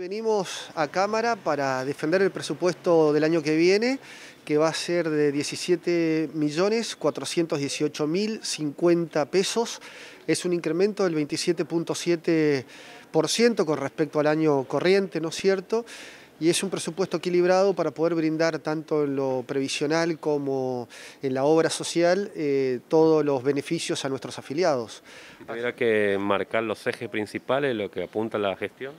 venimos a Cámara para defender el presupuesto del año que viene, que va a ser de 17.418.050 pesos. Es un incremento del 27.7% con respecto al año corriente, ¿no es cierto? y es un presupuesto equilibrado para poder brindar tanto en lo previsional como en la obra social eh, todos los beneficios a nuestros afiliados. Habría que marcar los ejes principales, lo que apunta la gestión?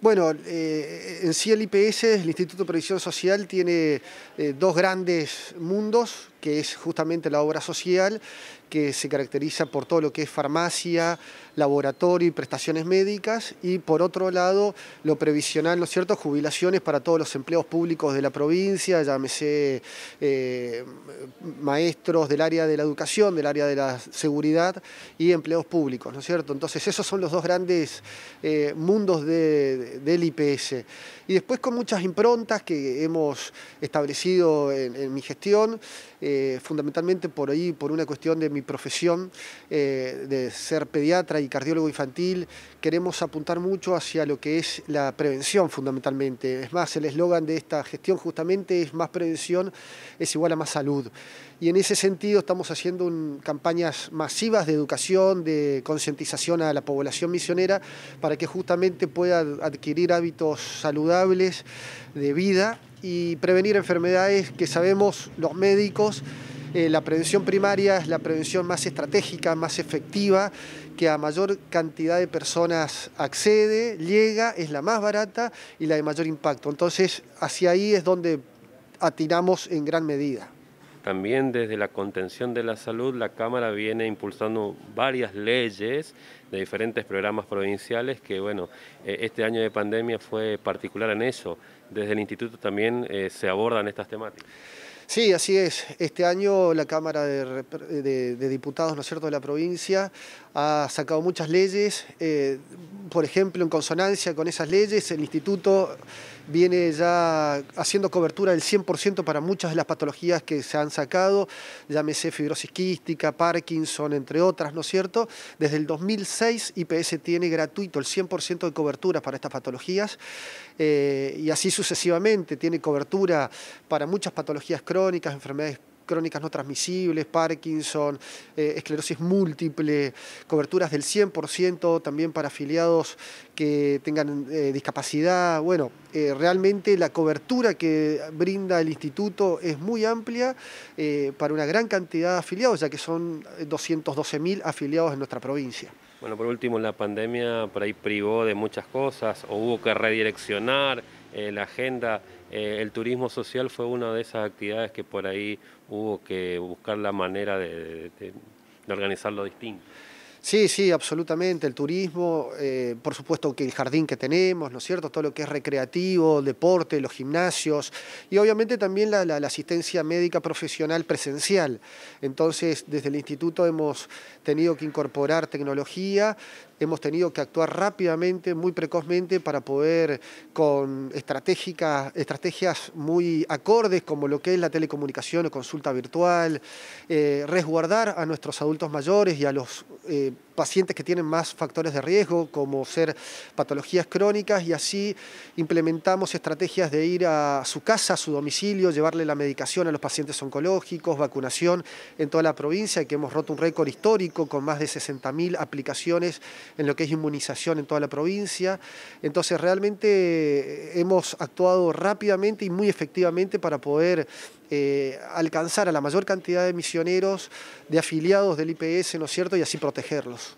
Bueno, eh, en sí el IPS, el Instituto de Previsión Social, tiene eh, dos grandes mundos, que es justamente la obra social, que se caracteriza por todo lo que es farmacia, laboratorio y prestaciones médicas, y por otro lado, lo previsional, ¿no es cierto?, jubilaciones para todos los empleos públicos de la provincia, llámese eh, maestros del área de la educación, del área de la seguridad y empleos públicos, ¿no es cierto? Entonces esos son los dos grandes mundos de del IPS. Y después con muchas improntas que hemos establecido en, mi gestión, eh, fundamentalmente por ahí, por una cuestión de mi profesión, eh, de ser pediatra y cardiólogo infantil, queremos apuntar mucho hacia lo que es la prevención fundamentalmente. Es más, el eslogan de esta gestión justamente es más prevención es igual a más salud. Y en ese sentido estamos haciendo campañas masivas de educación, de concientización a la población misionera, para que justamente pueda adquirir hábitos saludables de vida y prevenir enfermedades que sabemos los médicos eh, la prevención primaria es la prevención más estratégica, más efectiva, que a mayor cantidad de personas accede, llega, es la más barata y la de mayor impacto. Entonces, hacia ahí es donde atinamos en gran medida. También desde la contención de la salud, la Cámara viene impulsando varias leyes de diferentes programas provinciales que, bueno, eh, este año de pandemia fue particular en eso. Desde el instituto también eh, se abordan estas temáticas. Sí, así es. Este año la Cámara de, Diputados, ¿no es cierto?, de la provincia ha sacado muchas leyes. Eh, por ejemplo, en consonancia con esas leyes, el Instituto viene ya haciendo cobertura del 100% para muchas de las patologías que se han sacado, llámese fibrosis quística, Parkinson, entre otras, ¿no es cierto? Desde el 2006 IPS tiene gratuito el 100% de cobertura para estas patologías eh, y así sucesivamente tiene cobertura para muchas patologías crónicas, enfermedades crónicas no transmisibles, Parkinson, eh, esclerosis múltiple, coberturas del 100% también para afiliados que tengan eh, discapacidad. Bueno, eh, realmente la cobertura que brinda el instituto es muy amplia para una gran cantidad de afiliados, ya que son 212.000 afiliados en nuestra provincia. Bueno, por último, la pandemia por ahí privó de muchas cosas o hubo que redireccionar eh, la agenda, eh, el turismo social fue una de esas actividades que por ahí hubo que buscar la manera de, de organizarlo distinto. Sí, sí, absolutamente. El turismo, eh, por supuesto que el jardín que tenemos, ¿no es cierto? Todo lo que es recreativo, deporte, los gimnasios y obviamente también la, asistencia médica profesional presencial. Entonces, desde el instituto hemos tenido que incorporar tecnología, hemos tenido que actuar rápidamente, muy precozmente para poder con estrategias muy acordes como lo que es la telecomunicación o consulta virtual, eh, resguardar a nuestros adultos mayores y a los eh, pacientes que tienen más factores de riesgo, como ser patologías crónicas, y así implementamos estrategias de ir a su casa, a su domicilio, llevarle la medicación a los pacientes oncológicos, vacunación en toda la provincia, que hemos roto un récord histórico con más de 60.000 aplicaciones en lo que es inmunización en toda la provincia. Entonces realmente eh, hemos actuado rápidamente y muy efectivamente para poder eh, alcanzar a la mayor cantidad de misioneros, de afiliados del IPS, ¿no es cierto? Y así protegerlos.